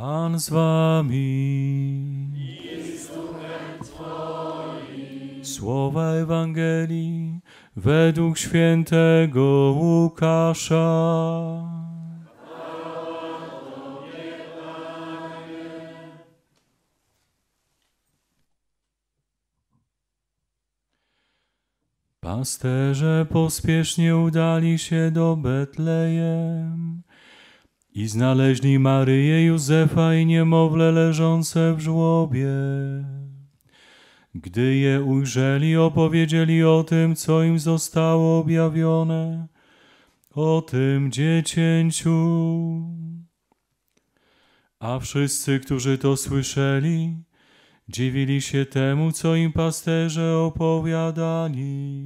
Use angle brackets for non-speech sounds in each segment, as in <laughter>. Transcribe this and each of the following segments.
Pan z wami. Słowa Ewangelii według świętego Łukasza. Pasterze pospiesznie udali się do Betlejem i znaleźli Maryję, Józefa i niemowlę leżące w żłobie. Gdy je ujrzeli, opowiedzieli o tym, co im zostało objawione, o tym dziecięciu. A wszyscy, którzy to słyszeli, dziwili się temu, co im pasterze opowiadali.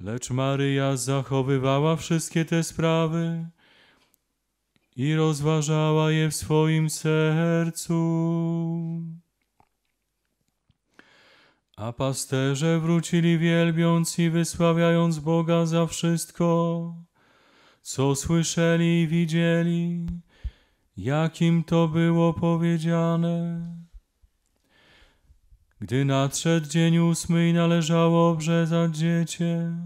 Lecz Maryja zachowywała wszystkie te sprawy i rozważała je w swoim sercu. A pasterze wrócili wielbiąc i wysławiając Boga za wszystko, co słyszeli i widzieli, jakim to było powiedziane. Gdy nadszedł dzień ósmy i należało obrzezać dziecię,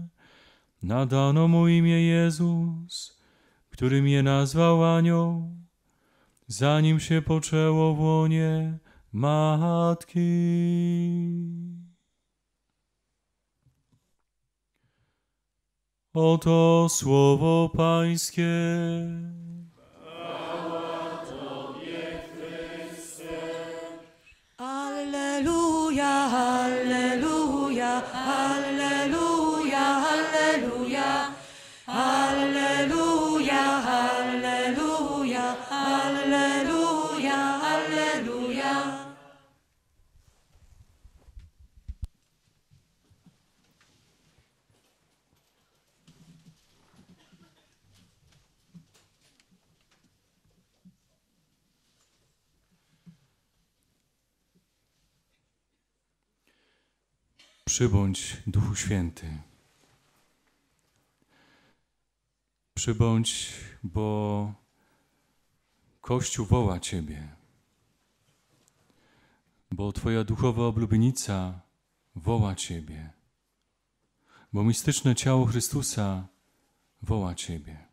nadano mu imię Jezus – którym je nazwał anioł, zanim się poczęło w łonie matki. Oto słowo Pańskie. Przybądź, Duchu Święty. Przybądź, bo Kościół woła Ciebie, bo Twoja duchowa oblubienica woła Ciebie, bo mistyczne ciało Chrystusa woła Ciebie,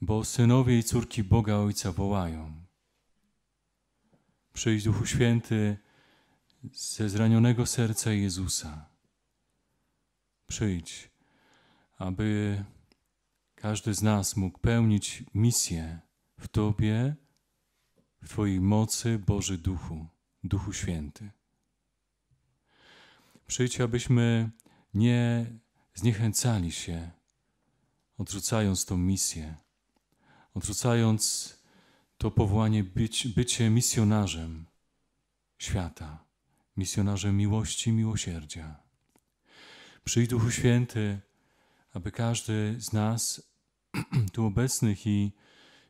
bo synowie i córki Boga Ojca wołają. Przyjdź Duchu Święty, ze zranionego serca Jezusa. Przyjdź, aby każdy z nas mógł pełnić misję w Tobie, w Twojej mocy, Boży Duchu, Duchu Święty. Przyjdź, abyśmy nie zniechęcali się, odrzucając tą misję, odrzucając to powołanie być, bycie misjonarzem świata misjonarze miłości, miłosierdzia. Przyjdź Duchu Święty, aby każdy z nas <clears throat> tu obecnych i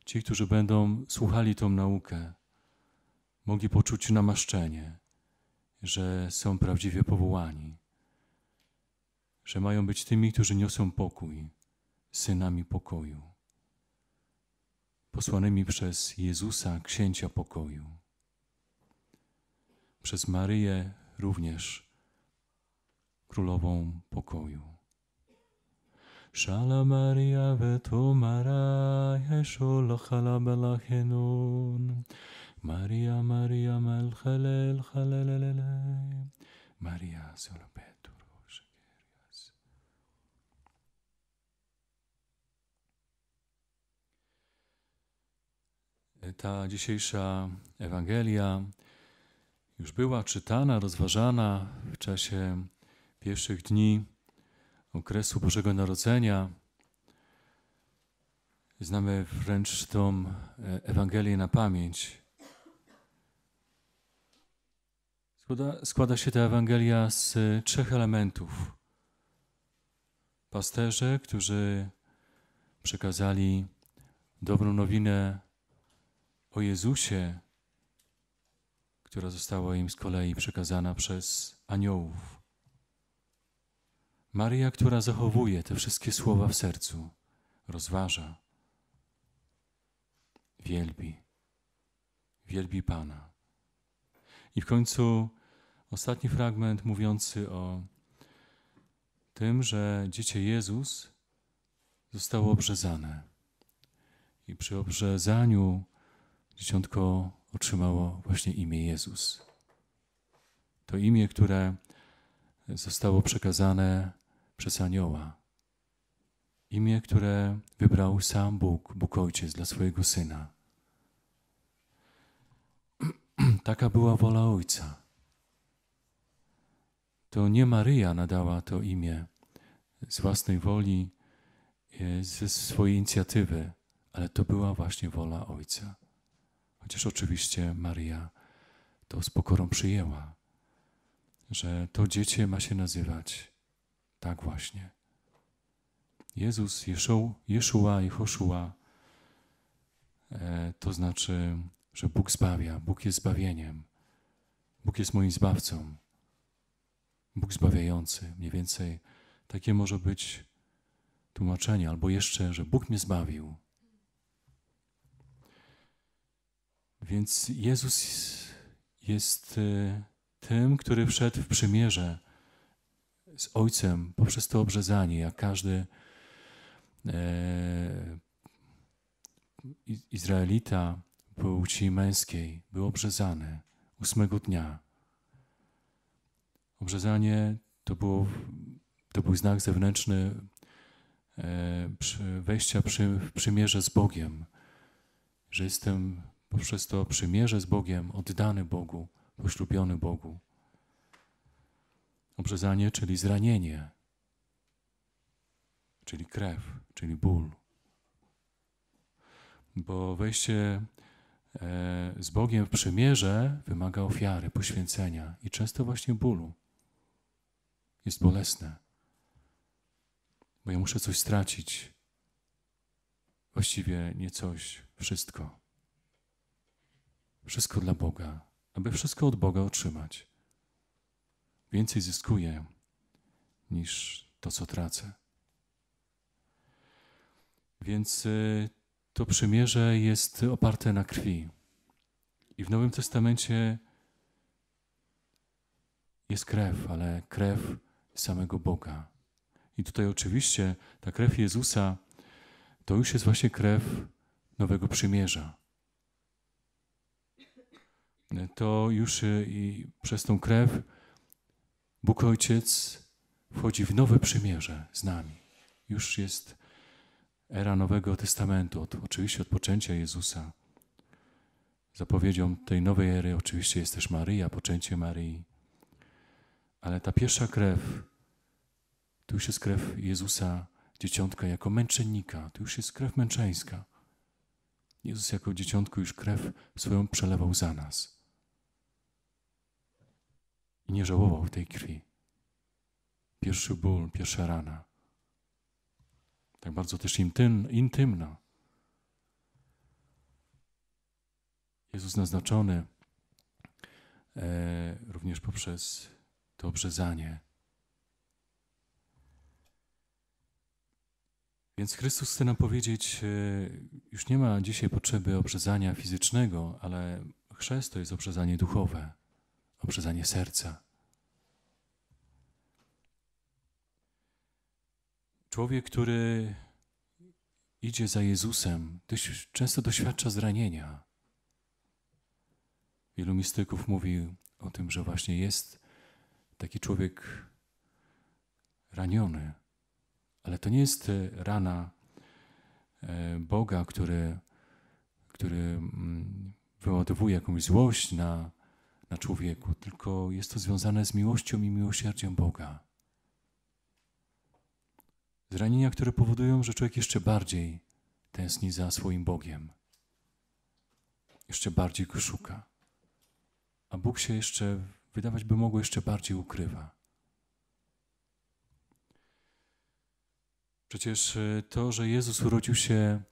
ci, którzy będą słuchali tą naukę, mogli poczuć namaszczenie, że są prawdziwie powołani, że mają być tymi, którzy niosą pokój, synami pokoju, posłanymi przez Jezusa, księcia pokoju przez Maryję również królową pokoju. Szala Maria vetu Maria belachenun Maria Maria melchelel chalelelele Maria solopetur Ta dzisiejsza Ewangelia już była czytana, rozważana w czasie pierwszych dni okresu Bożego Narodzenia. Znamy wręcz tą e, Ewangelię na pamięć. Składa, składa się ta Ewangelia z e, trzech elementów. Pasterze, którzy przekazali dobrą nowinę o Jezusie, która została im z kolei przekazana przez aniołów. Maria, która zachowuje te wszystkie słowa w sercu, rozważa, wielbi, wielbi Pana. I w końcu ostatni fragment mówiący o tym, że dziecię Jezus zostało obrzezane. I przy obrzezaniu dzieciątko otrzymało właśnie imię Jezus. To imię, które zostało przekazane przez anioła. Imię, które wybrał sam Bóg, Bóg Ojciec dla swojego Syna. <clears throat> Taka była wola Ojca. To nie Maryja nadała to imię z własnej woli, e, ze swojej inicjatywy, ale to była właśnie wola Ojca. Chociaż oczywiście Maria to z pokorą przyjęła, że to dziecię ma się nazywać tak właśnie. Jezus, Jeszua i Hoszua, e, to znaczy, że Bóg zbawia, Bóg jest zbawieniem, Bóg jest moim zbawcą, Bóg zbawiający. Mniej więcej takie może być tłumaczenie, albo jeszcze, że Bóg mnie zbawił. Więc Jezus jest e, tym, który wszedł w przymierze z Ojcem poprzez to obrzezanie, jak każdy e, Izraelita płci męskiej był obrzezany ósmego dnia. Obrzezanie to, było, to był znak zewnętrzny e, wejścia przy, w przymierze z Bogiem, że jestem poprzez to przymierze z Bogiem, oddany Bogu, poślubiony Bogu. Obrzezanie, czyli zranienie, czyli krew, czyli ból. Bo wejście e, z Bogiem w przymierze wymaga ofiary, poświęcenia i często właśnie bólu. Jest bolesne, bo ja muszę coś stracić. Właściwie nie coś, wszystko wszystko dla Boga, aby wszystko od Boga otrzymać. Więcej zyskuję niż to, co tracę. Więc y, to przymierze jest oparte na krwi. I w Nowym Testamencie jest krew, ale krew samego Boga. I tutaj oczywiście ta krew Jezusa to już jest właśnie krew Nowego Przymierza to już y, i przez tą krew Bóg Ojciec wchodzi w nowe przymierze z nami. Już jest era Nowego Testamentu, od, oczywiście od poczęcia Jezusa. Zapowiedzią tej nowej ery oczywiście jest też Maryja, poczęcie Maryi. Ale ta pierwsza krew, to już jest krew Jezusa, dzieciątka jako męczennika, to już jest krew męczeńska. Jezus jako dzieciątku już krew swoją przelewał za nas i nie żałował tej krwi. Pierwszy ból, pierwsza rana. Tak bardzo też intymna. Jezus naznaczony e, również poprzez to obrzezanie. Więc Chrystus chce nam powiedzieć, e, już nie ma dzisiaj potrzeby obrzezania fizycznego, ale chrzest to jest obrzezanie duchowe obrzezanie serca. Człowiek, który idzie za Jezusem, dość często doświadcza zranienia. Wielu mistyków mówi o tym, że właśnie jest taki człowiek raniony, ale to nie jest rana e, Boga, który, który mm, wyładowuje jakąś złość na na człowieku, tylko jest to związane z miłością i miłosierdziem Boga. Zranienia, które powodują, że człowiek jeszcze bardziej tęskni za swoim Bogiem, jeszcze bardziej go szuka, a Bóg się jeszcze, wydawać by mogło, jeszcze bardziej ukrywa. Przecież y, to, że Jezus urodził się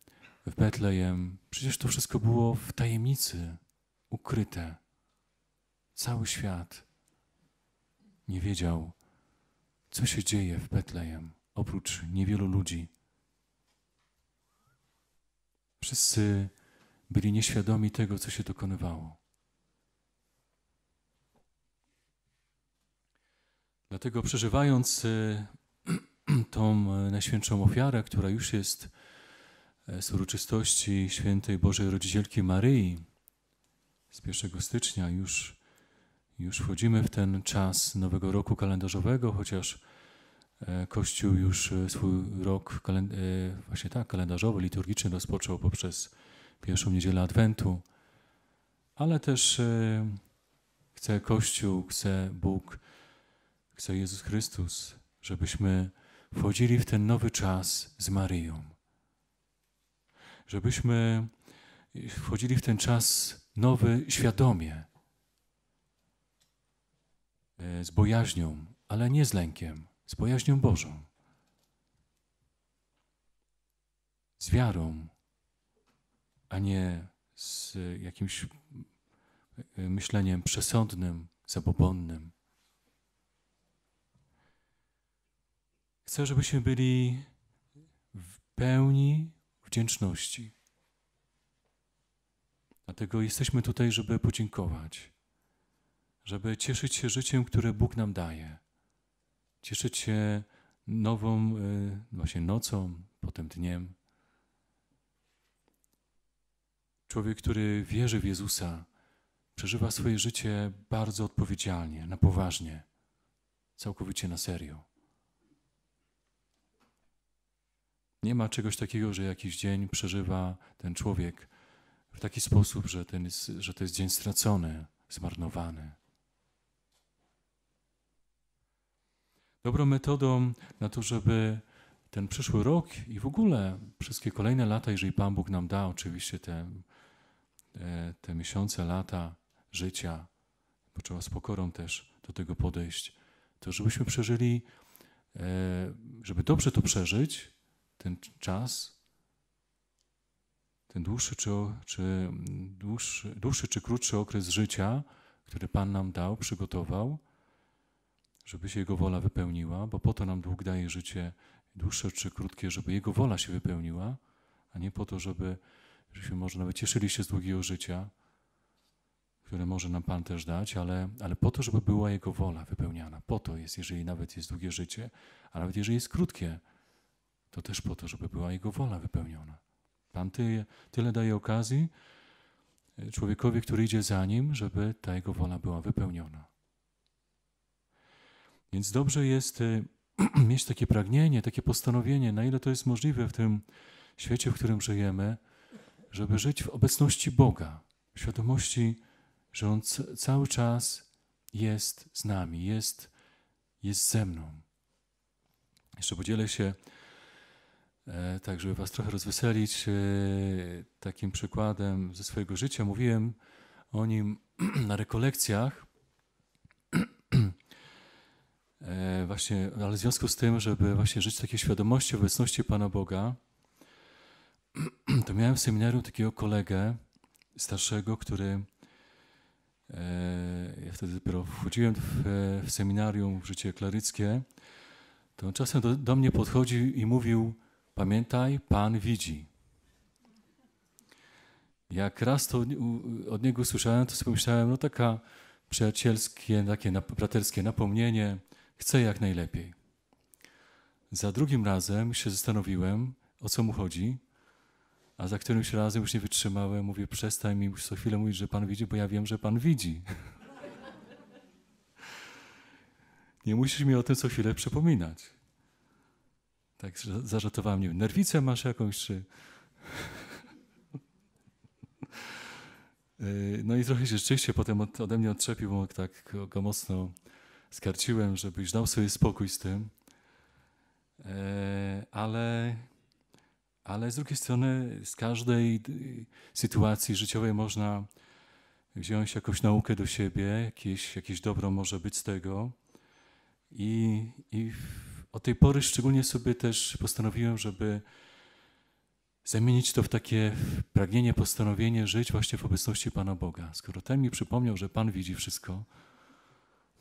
w Betlejem, przecież to wszystko było w tajemnicy, ukryte. Cały świat nie wiedział, co się dzieje w Betlejem, oprócz niewielu ludzi. Wszyscy byli nieświadomi tego, co się dokonywało. Dlatego przeżywając e, <clears throat> tą e, najświętszą ofiarę, która już jest e, z uroczystości świętej Bożej Rodzicielki Maryi z 1 stycznia już już wchodzimy w ten czas nowego roku kalendarzowego, chociaż e, Kościół już e, swój rok e, właśnie tak, kalendarzowy, liturgiczny rozpoczął poprzez pierwszą niedzielę Adwentu, ale też chce Kościół, chce Bóg, chce Jezus Chrystus, żebyśmy wchodzili w ten nowy czas z Marią. Żebyśmy wchodzili w ten czas nowy świadomie E, z bojaźnią, ale nie z lękiem, z bojaźnią Bożą. Z wiarą, a nie z jakimś e, myśleniem przesądnym, zabobonnym. Chcę, żebyśmy byli w pełni wdzięczności. Dlatego jesteśmy tutaj, żeby podziękować żeby cieszyć się życiem, które Bóg nam daje. Cieszyć się nową y, no właśnie nocą, potem dniem. Człowiek, który wierzy w Jezusa, przeżywa swoje życie bardzo odpowiedzialnie, na poważnie, całkowicie na serio. Nie ma czegoś takiego, że jakiś dzień przeżywa ten człowiek w taki sposób, że, ten jest, że to jest dzień stracony, zmarnowany. Dobrą metodą na to, żeby ten przyszły rok i w ogóle wszystkie kolejne lata, jeżeli Pan Bóg nam da oczywiście te, e, te miesiące, lata życia, bo trzeba z pokorą też do tego podejść, to żebyśmy przeżyli, e, żeby dobrze to przeżyć, ten czas, ten dłuższy czy, czy, dłuższy, dłuższy czy krótszy okres życia, który Pan nam dał, przygotował, żeby się Jego wola wypełniła, bo po to nam Bóg daje życie dłuższe czy krótkie, żeby Jego wola się wypełniła, a nie po to, żeby, żebyśmy może nawet cieszyli się z długiego życia, które może nam Pan też dać, ale, ale po to, żeby była Jego wola wypełniana. Po to jest, jeżeli nawet jest długie życie, a nawet jeżeli jest krótkie, to też po to, żeby była Jego wola wypełniona. Pan tyle, tyle daje okazji człowiekowi, który idzie za Nim, żeby ta Jego wola była wypełniona. Więc dobrze jest y, <clears throat> mieć takie pragnienie, takie postanowienie, na ile to jest możliwe w tym świecie, w którym żyjemy, żeby żyć w obecności Boga, w świadomości, że On cały czas jest z nami, jest, jest ze mną. Jeszcze podzielę się, e, tak żeby Was trochę rozweselić, e, takim przykładem ze swojego życia. Mówiłem o nim <clears throat> na rekolekcjach E, właśnie, ale w związku z tym, żeby właśnie żyć w takiej świadomości obecności Pana Boga, <clears throat> to miałem w seminarium takiego kolegę starszego, który e, ja wtedy dopiero wchodziłem w, e, w seminarium w życie kleryckie, to on czasem do, do mnie podchodził i mówił, pamiętaj, Pan widzi. Jak raz to od niego usłyszałem, to sobie myślałem, no taka przyjacielskie, takie braterskie napomnienie, chcę jak najlepiej. Za drugim razem się zastanowiłem, o co mu chodzi, a za którymś razem już nie wytrzymałem, mówię, przestań mi już co chwilę mówić, że Pan widzi, bo ja wiem, że Pan widzi. <laughs> nie musisz mi o tym co chwilę przypominać. Tak zażartowałem, nie wiem, nerwicę masz jakąś, czy... <laughs> Y, no i trochę się rzeczywiście potem ode mnie odczepił, bo tak go mocno skarciłem, żebyś dał sobie spokój z tym, e, ale, ale z drugiej strony z każdej y, sytuacji życiowej można wziąć jakąś naukę do siebie, jakieś, jakieś dobro może być z tego. I, I od tej pory szczególnie sobie też postanowiłem, żeby zamienić to w takie pragnienie, postanowienie żyć właśnie w obecności Pana Boga. Skoro ten mi przypomniał, że Pan widzi wszystko,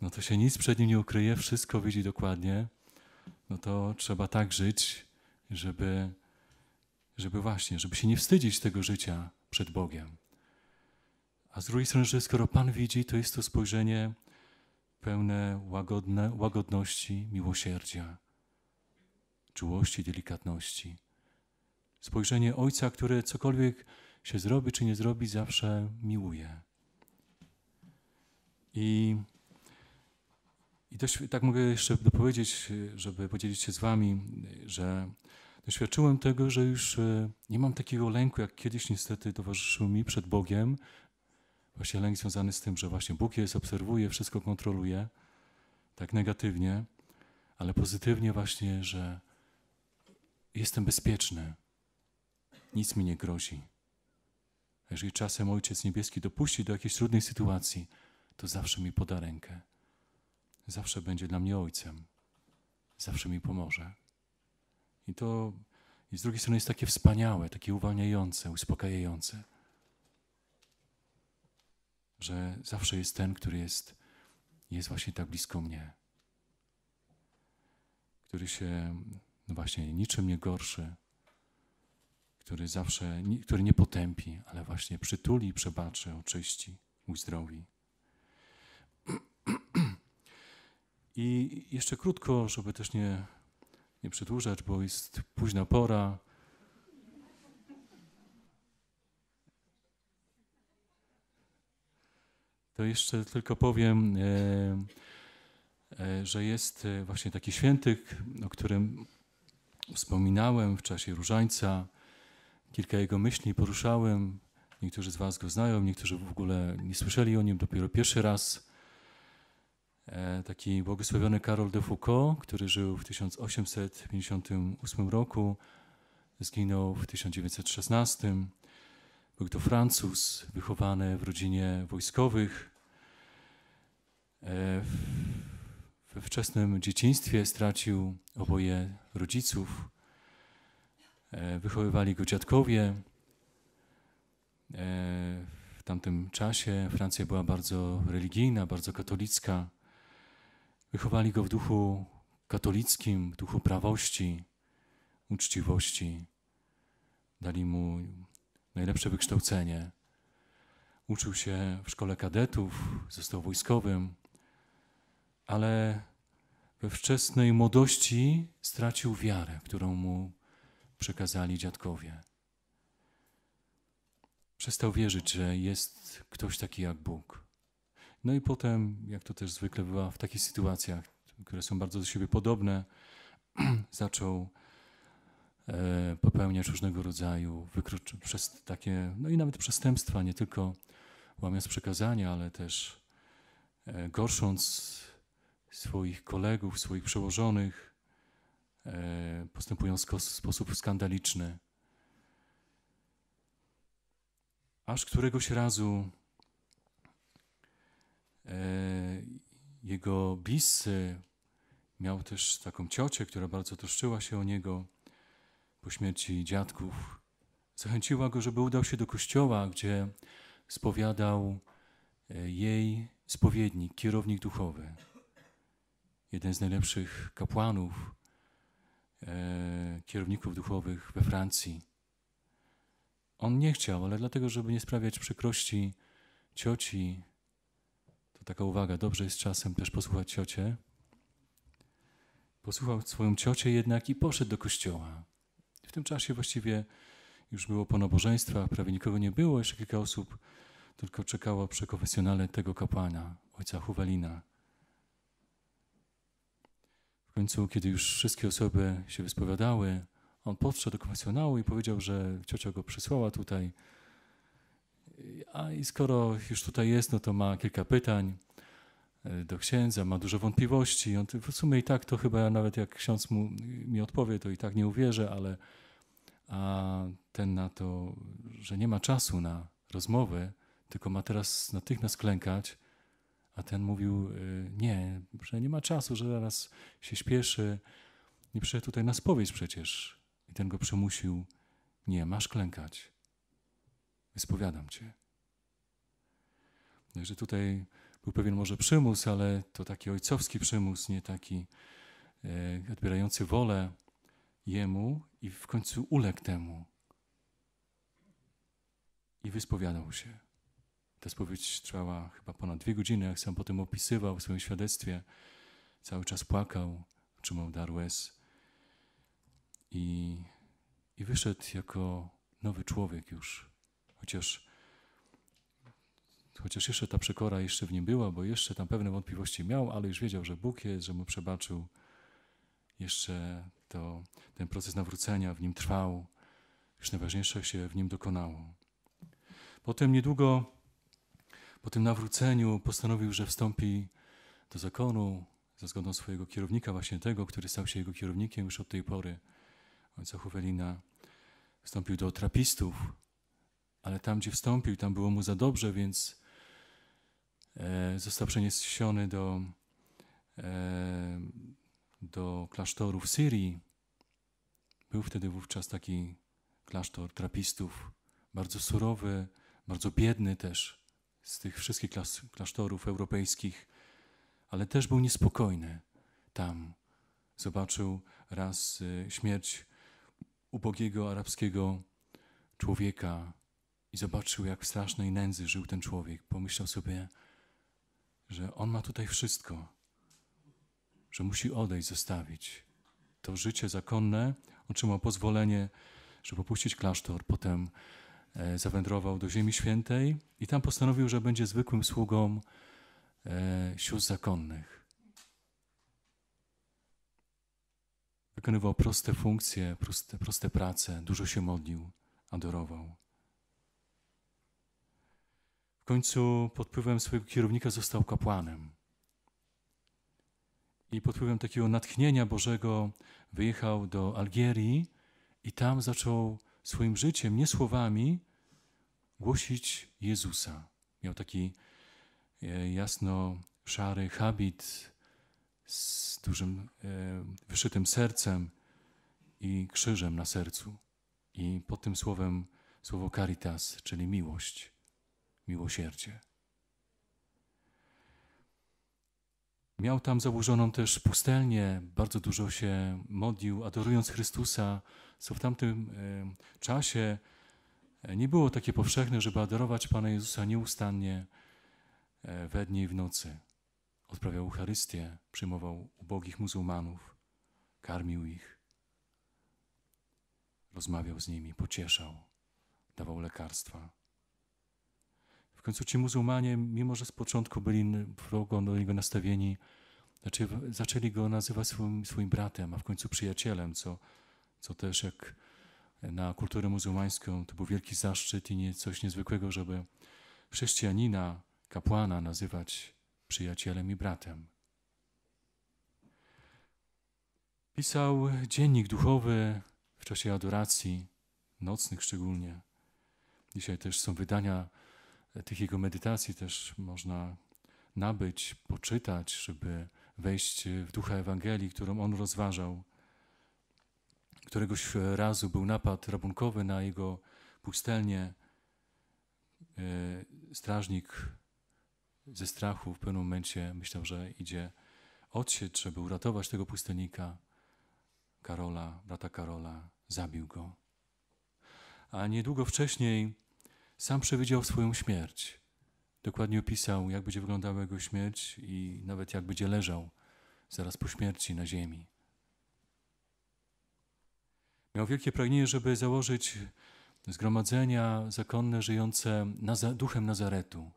no to się nic przed nim nie ukryje, wszystko widzi dokładnie, no to trzeba tak żyć, żeby, żeby właśnie, żeby się nie wstydzić tego życia przed Bogiem. A z drugiej strony, że skoro Pan widzi, to jest to spojrzenie pełne łagodne, łagodności, miłosierdzia, czułości, delikatności. Spojrzenie Ojca, który cokolwiek się zrobi czy nie zrobi, zawsze miłuje. I i też tak mogę jeszcze dopowiedzieć, y, żeby podzielić się z wami, y, że doświadczyłem tego, że już y, nie mam takiego lęku, jak kiedyś niestety towarzyszył mi przed Bogiem. Właśnie lęk związany z tym, że właśnie Bóg jest, obserwuje, wszystko kontroluje, tak negatywnie, ale pozytywnie właśnie, że jestem bezpieczny, nic mi nie grozi. Jeżeli czasem Ojciec Niebieski dopuści do jakiejś trudnej sytuacji, to zawsze mi poda rękę zawsze będzie dla mnie ojcem, zawsze mi pomoże. I to i z drugiej strony jest takie wspaniałe, takie uwalniające, uspokajające, że zawsze jest ten, który jest, jest właśnie tak blisko mnie, który się no właśnie niczym nie gorszy, który zawsze, który nie potępi, ale właśnie przytuli, przebaczy, oczyści, uzdrowi. <clears throat> I jeszcze krótko, żeby też nie, nie przedłużać, bo jest późna pora. To jeszcze tylko powiem, e, e, że jest e, właśnie taki świętyk, o którym wspominałem w czasie różańca. Kilka jego myśli poruszałem. Niektórzy z Was go znają, niektórzy w ogóle nie słyszeli o nim dopiero pierwszy raz. E, taki błogosławiony Karol de Foucault, który żył w 1858 roku, zginął w 1916. Był to Francuz, wychowany w rodzinie wojskowych. E, we wczesnym dzieciństwie stracił oboje rodziców. E, wychowywali go dziadkowie. W tamtym czasie Francja była bardzo religijna, bardzo katolicka. Wychowali go w duchu katolickim, w duchu prawości, uczciwości. Dali mu najlepsze wykształcenie. Uczył się w szkole kadetów, został wojskowym, ale we wczesnej młodości stracił wiarę, którą mu przekazali dziadkowie. Przestał wierzyć, że jest ktoś taki jak Bóg. No i potem, jak to też zwykle bywa w takich sytuacjach, które są bardzo do siebie podobne, <clears throat> zaczął e, popełniać różnego rodzaju przez takie, no i nawet przestępstwa, nie tylko łamiąc przekazania, ale też e, gorsząc swoich kolegów, swoich przełożonych, e, postępując w sposób skandaliczny. Aż któregoś razu E, jego bliscy, miał też taką ciocię, która bardzo troszczyła się o niego po śmierci dziadków. Zachęciła go, żeby udał się do kościoła, gdzie spowiadał e, jej spowiednik, kierownik duchowy, jeden z najlepszych kapłanów, e, kierowników duchowych we Francji. On nie chciał, ale dlatego, żeby nie sprawiać przykrości cioci, taka uwaga, dobrze jest czasem też posłuchać ciocie. Posłuchał swoją ciocię jednak i poszedł do kościoła. W tym czasie właściwie już było po nabożeństwach, prawie nikogo nie było, jeszcze kilka osób tylko czekało przy konfesjonale tego kapłana, ojca Huwalina. W końcu, kiedy już wszystkie osoby się wyspowiadały, on podszedł do konfesjonału i powiedział, że ciocia go przysłała tutaj, a i skoro już tutaj jest, no to ma kilka pytań e, do księdza, ma dużo wątpliwości. On, w sumie i tak to chyba nawet jak ksiądz mu, mi odpowie, to i tak nie uwierzę, ale a ten na to, że nie ma czasu na rozmowy, tylko ma teraz natychmiast klękać, a ten mówił e, nie, że nie ma czasu, że zaraz się śpieszy, nie przyszedł tutaj na spowiedź przecież. I ten go przymusił, nie, masz klękać. Wyspowiadam Cię. Także no tutaj był pewien może przymus, ale to taki ojcowski przymus, nie taki e, odbierający wolę Jemu i w końcu uległ temu. I wyspowiadał się. Ta spowiedź trwała chyba ponad dwie godziny, jak sam potem opisywał w swoim świadectwie. Cały czas płakał, trzymał dar łez i, i wyszedł jako nowy człowiek już Chociaż, chociaż jeszcze ta przekora jeszcze w nim była, bo jeszcze tam pewne wątpliwości miał, ale już wiedział, że Bóg jest, że mu przebaczył. Jeszcze to, ten proces nawrócenia w nim trwał. Już najważniejsze się w nim dokonało. Potem niedługo po tym nawróceniu postanowił, że wstąpi do zakonu za zgodą swojego kierownika, właśnie tego, który stał się jego kierownikiem już od tej pory, ojca Huwelina. Wstąpił do trapistów, ale tam, gdzie wstąpił, tam było mu za dobrze, więc e, został przeniesiony do, e, do klasztoru w Syrii. Był wtedy wówczas taki klasztor trapistów, bardzo surowy, bardzo biedny też z tych wszystkich klas, klasztorów europejskich, ale też był niespokojny tam. Zobaczył raz e, śmierć ubogiego arabskiego człowieka, i zobaczył, jak w strasznej nędzy żył ten człowiek, pomyślał sobie, że on ma tutaj wszystko, że musi odejść, zostawić to życie zakonne, otrzymał pozwolenie, żeby opuścić klasztor, potem e, zawędrował do Ziemi Świętej i tam postanowił, że będzie zwykłym sługą e, sióstr zakonnych. Wykonywał proste funkcje, proste, proste prace, dużo się modlił, adorował. W końcu pod wpływem swojego kierownika został kapłanem. I pod wpływem takiego natchnienia Bożego wyjechał do Algierii i tam zaczął swoim życiem, nie słowami, głosić Jezusa. Miał taki e, jasno-szary habit z dużym e, wyszytym sercem i krzyżem na sercu. I pod tym słowem słowo caritas, czyli miłość miłosierdzie. Miał tam założoną też pustelnię, bardzo dużo się modlił, adorując Chrystusa, co w tamtym e, czasie e, nie było takie powszechne, żeby adorować Pana Jezusa nieustannie e, we dnie i w nocy. Odprawiał Eucharystię, przyjmował ubogich muzułmanów, karmił ich, rozmawiał z nimi, pocieszał, dawał lekarstwa końcu ci muzułmanie, mimo że z początku byli wrogo do niego nastawieni, znaczy zaczęli go nazywać swoim, swoim bratem, a w końcu przyjacielem, co, co też jak na kulturę muzułmańską to był wielki zaszczyt i nie, coś niezwykłego, żeby chrześcijanina, kapłana nazywać przyjacielem i bratem. Pisał dziennik duchowy w czasie adoracji, nocnych szczególnie. Dzisiaj też są wydania tych jego medytacji też można nabyć, poczytać, żeby wejść w ducha Ewangelii, którą on rozważał. Któregoś razu był napad rabunkowy na jego pustelnię. E, strażnik ze strachu w pewnym momencie myślał, że idzie odsieć, żeby uratować tego pustelnika. Karola, brata Karola, zabił go. A niedługo wcześniej sam przewidział swoją śmierć. Dokładnie opisał, jak będzie wyglądała jego śmierć i nawet jak będzie leżał zaraz po śmierci na ziemi. Miał wielkie pragnienie, żeby założyć zgromadzenia zakonne żyjące naza duchem Nazaretu,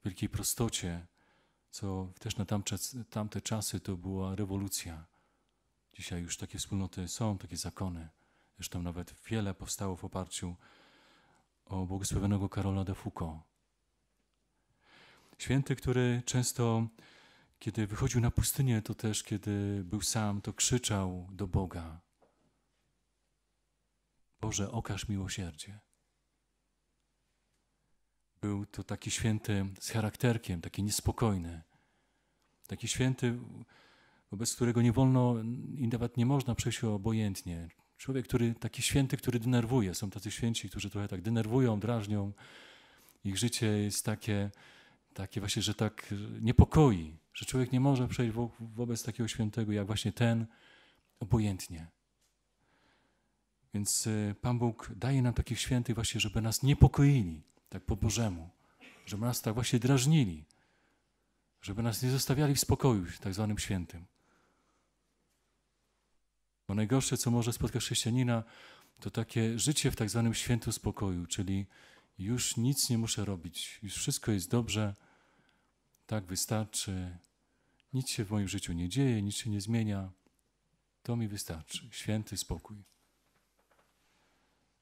w wielkiej prostocie, co też na tamte, tamte czasy to była rewolucja. Dzisiaj już takie wspólnoty są, takie zakony. Zresztą nawet wiele powstało w oparciu o o błogosławionego Karola de Foucault. Święty, który często, kiedy wychodził na pustynię, to też, kiedy był sam, to krzyczał do Boga: Boże, okaż miłosierdzie. Był to taki święty z charakterkiem, taki niespokojny, taki święty, wobec którego nie wolno i nawet nie można przejść obojętnie. Człowiek, który, taki święty, który denerwuje. Są tacy święci, którzy trochę tak denerwują, drażnią. Ich życie jest takie, takie właśnie, że tak e, niepokoi, że człowiek nie może przejść wo wobec takiego świętego, jak właśnie ten, obojętnie. Więc e, Pan Bóg daje nam takich świętych właśnie, żeby nas niepokoili, tak po Bożemu, żeby nas tak właśnie drażnili, żeby nas nie zostawiali w spokoju, tak zwanym świętym. Bo najgorsze, co może spotkać chrześcijanina, to takie życie w tak zwanym świętym spokoju, czyli już nic nie muszę robić, już wszystko jest dobrze, tak wystarczy, nic się w moim życiu nie dzieje, nic się nie zmienia, to mi wystarczy, święty spokój.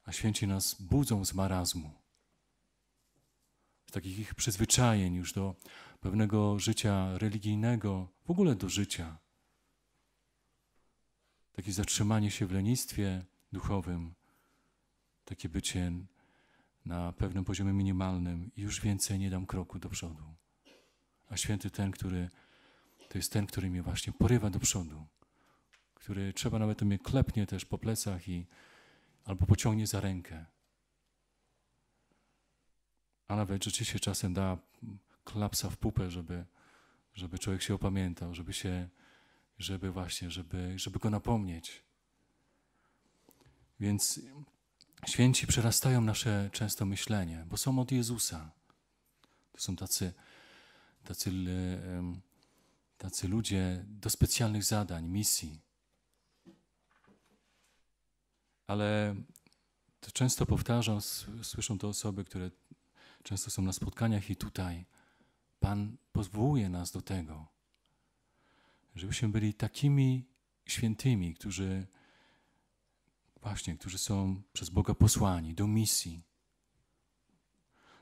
A święci nas budzą z marazmu, z takich ich przyzwyczajeń już do pewnego życia religijnego, w ogóle do życia takie zatrzymanie się w lenistwie duchowym, takie bycie na pewnym poziomie minimalnym i już więcej nie dam kroku do przodu. A święty ten, który to jest ten, który mnie właśnie porywa do przodu, który trzeba nawet mnie klepnie też po plecach i albo pociągnie za rękę. A nawet rzeczywiście czasem da klapsa w pupę, żeby, żeby człowiek się opamiętał, żeby się żeby właśnie, żeby, żeby go napomnieć. Więc święci przerastają nasze często myślenie, bo są od Jezusa. To są tacy, tacy, tacy ludzie do specjalnych zadań, misji. Ale to często powtarzam, słyszą to osoby, które często są na spotkaniach i tutaj. Pan pozwołuje nas do tego Żebyśmy byli takimi świętymi, którzy właśnie, którzy są przez Boga posłani do misji.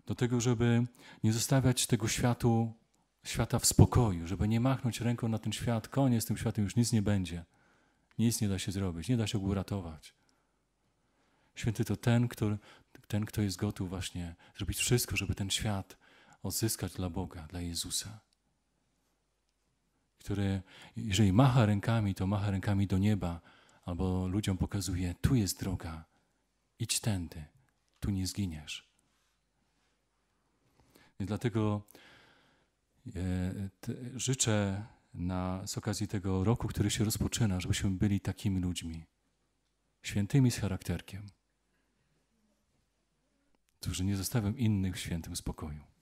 Do tego, żeby nie zostawiać tego światu, świata w spokoju, żeby nie machnąć ręką na ten świat, koniec tym światem już nic nie będzie. Nic nie da się zrobić, nie da się go uratować. Święty to ten, który, ten, kto jest gotów właśnie zrobić wszystko, żeby ten świat odzyskać dla Boga, dla Jezusa który jeżeli macha rękami, to macha rękami do nieba, albo ludziom pokazuje, tu jest droga, idź tędy, tu nie zginiesz. I dlatego e, życzę na, z okazji tego roku, który się rozpoczyna, żebyśmy byli takimi ludźmi, świętymi z charakterkiem, którzy nie zostawią innych w świętym spokoju.